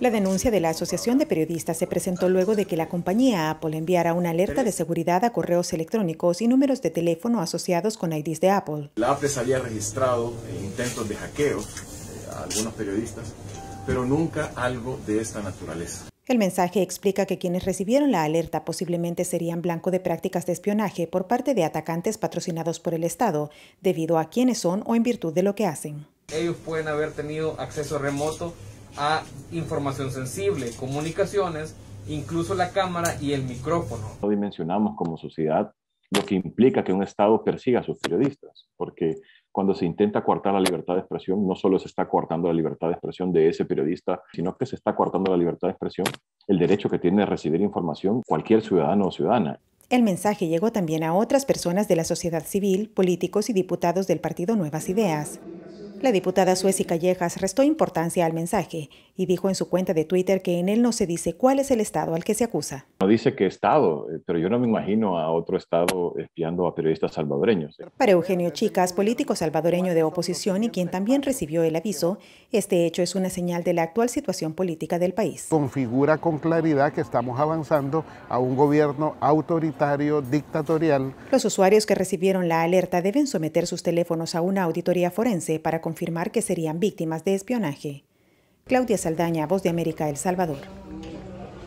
La denuncia de la Asociación de Periodistas se presentó luego de que la compañía Apple enviara una alerta de seguridad a correos electrónicos y números de teléfono asociados con IDs de Apple. La Apple había registrado eh, intentos de hackeo eh, a algunos periodistas, pero nunca algo de esta naturaleza. El mensaje explica que quienes recibieron la alerta posiblemente serían blanco de prácticas de espionaje por parte de atacantes patrocinados por el Estado, debido a quienes son o en virtud de lo que hacen. Ellos pueden haber tenido acceso remoto a información sensible, comunicaciones, incluso la cámara y el micrófono. No dimensionamos como sociedad lo que implica que un Estado persiga a sus periodistas, porque cuando se intenta coartar la libertad de expresión, no solo se está coartando la libertad de expresión de ese periodista, sino que se está coartando la libertad de expresión, el derecho que tiene a recibir información cualquier ciudadano o ciudadana. El mensaje llegó también a otras personas de la sociedad civil, políticos y diputados del partido Nuevas Ideas. La diputada Suez y Callejas restó importancia al mensaje y dijo en su cuenta de Twitter que en él no se dice cuál es el Estado al que se acusa. No dice qué Estado, eh, pero yo no me imagino a otro Estado espiando a periodistas salvadoreños. Para Eugenio Chicas, político salvadoreño de oposición y quien también recibió el aviso, este hecho es una señal de la actual situación política del país. Configura con claridad que estamos avanzando a un gobierno autoritario, dictatorial. Los usuarios que recibieron la alerta deben someter sus teléfonos a una auditoría forense para confirmar confirmar que serían víctimas de espionaje. Claudia Saldaña, Voz de América, El Salvador.